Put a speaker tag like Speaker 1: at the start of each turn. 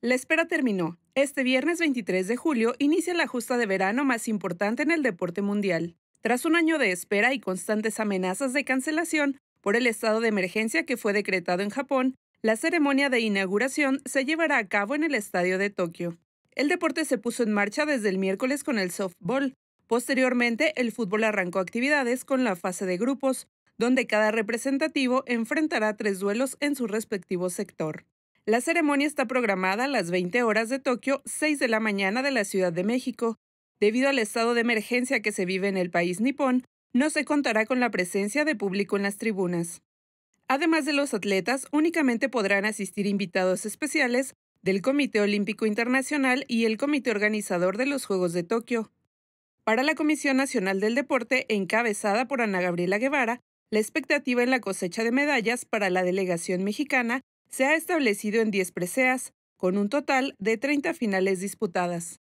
Speaker 1: La espera terminó. Este viernes 23 de julio inicia la justa de verano más importante en el deporte mundial. Tras un año de espera y constantes amenazas de cancelación por el estado de emergencia que fue decretado en Japón, la ceremonia de inauguración se llevará a cabo en el Estadio de Tokio. El deporte se puso en marcha desde el miércoles con el softball. Posteriormente, el fútbol arrancó actividades con la fase de grupos, donde cada representativo enfrentará tres duelos en su respectivo sector. La ceremonia está programada a las 20 horas de Tokio, 6 de la mañana de la Ciudad de México. Debido al estado de emergencia que se vive en el país nipón, no se contará con la presencia de público en las tribunas. Además de los atletas, únicamente podrán asistir invitados especiales del Comité Olímpico Internacional y el Comité Organizador de los Juegos de Tokio. Para la Comisión Nacional del Deporte, encabezada por Ana Gabriela Guevara, la expectativa en la cosecha de medallas para la delegación mexicana se ha establecido en 10 preseas, con un total de 30 finales disputadas.